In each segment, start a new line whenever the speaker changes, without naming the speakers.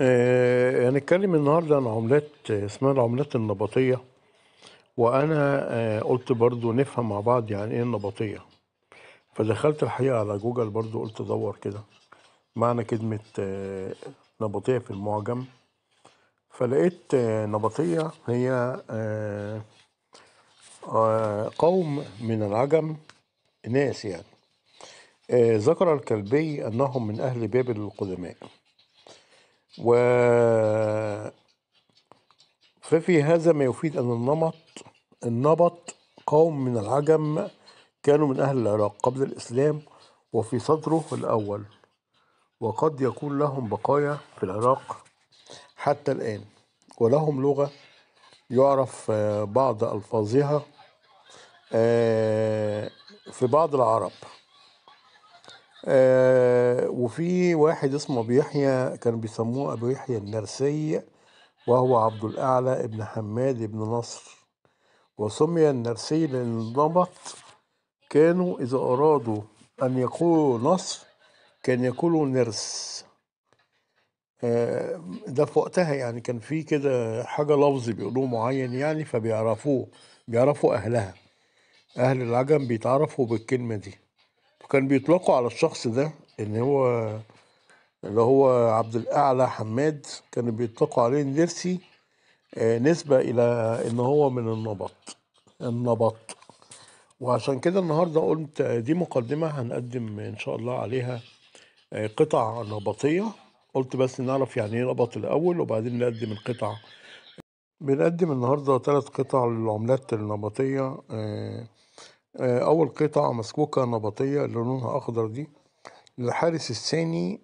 آه، هنتكلم يعني النهارده عن عملات اسمها العملات النبطيه وانا آه، قلت برضو نفهم مع بعض يعني ايه النبطيه فدخلت الحقيقه على جوجل برضو قلت دور كده معنى كلمه آه، نبطيه في المعجم فلقيت نبطيه هي قوم من العجم ناس يعني ذكر الكلبي انهم من اهل بابل القدماء و ففي هذا ما يفيد أن النمط النبط قوم من العجم كانوا من أهل العراق قبل الإسلام وفي صدره الأول وقد يكون لهم بقايا في العراق حتى الآن ولهم لغة يعرف آه، بعض ألفاظها آه، في بعض العرب آه، وفي واحد اسمه ابو يحيى كان بيسموه ابو يحيى النرسي وهو عبد الاعلى ابن حماد ابن نصر وسمي النرسي لان النبط كانوا اذا ارادوا ان يقولوا نصر كان يقولوا نرس آه، ده في وقتها يعني كان في كده حاجه لفظ بيقولوه معين يعني فبيعرفوه بيعرفوا اهلها اهل العجم بيتعرفوا بالكلمه دي وكان بيطلقوا على الشخص ده ان هو اللي هو عبد الاعلى حماد كانوا بيطلقوا عليه النرسي آه، نسبة إلى إن هو من النبط النبط وعشان كده النهاردة قلت دي مقدمة هنقدم إن شاء الله عليها آه، قطع نبطية قلت بس نعرف يعني إيه نبط الأول وبعدين نقدم القطع بنقدم النهاردة ثلاث قطع للعملات النبطية آه، آه، أول قطعة مسكوكة نبطية اللي لونها أخضر دي للحارس الثاني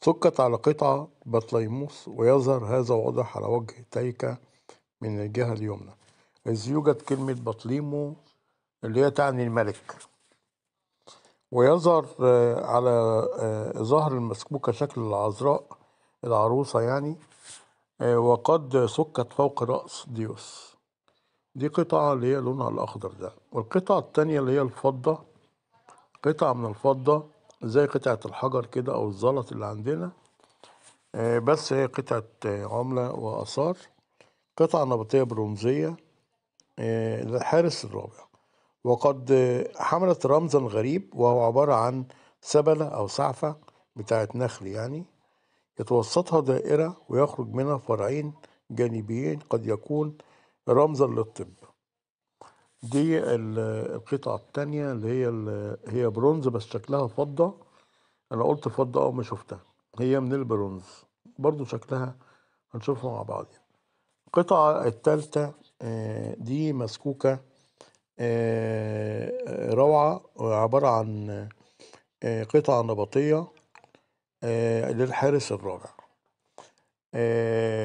سكت على قطعة بطليموس ويظهر هذا واضح على وجه تيكا من الجهة اليمنى إذ يوجد كلمة بطليمو اللي هي تعني الملك ويظهر آه، على آه، ظهر المسكوكة شكل العذراء العروسة يعني وقد سكت فوق رأس ديوس دي قطعة اللي هي لونها الأخضر ده والقطعة التانية اللي هي الفضة قطعة من الفضة زي قطعة الحجر كده أو الزلط اللي عندنا آه، بس هي قطعة عملة وآثار قطعة نبطية برونزية للحارس آه، الرابع وقد حملت رمزا غريب وهو عبارة عن سبلة أو سعفة بتاعة نخل يعني يتوسطها دائرة ويخرج منها فرعين جانبيين قد يكون رمزا للطب دي القطعة التانية اللي هي هي برونز بس شكلها فضة أنا قلت فضة أول أه، ما شفتها هي من البرونز برضو شكلها هنشوفها مع بعض القطعة التالتة آه، دي مسكوكة آه، روعة عبارة عن قطعة نبطية للحارس الرابع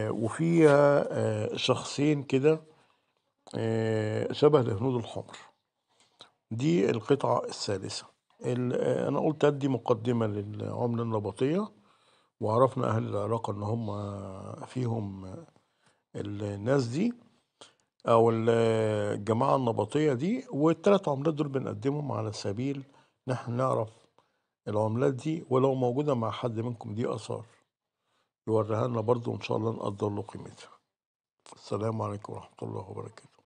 وفيها شخصين كده آه، شبه الهنود الحمر دي القطعة الثالثة آه، أنا قلت أدي مقدمة للعملة النبطية وعرفنا أهل العراق إن هم فيهم الناس دي أو الجماعة النبطية دي والتلات عملات دول بنقدمهم على سبيل نحن نعرف العملات دي ولو موجودة مع حد منكم دي آثار يوريها لنا برضه وإن شاء الله نقدر له قيمتها السلام عليكم ورحمة الله وبركاته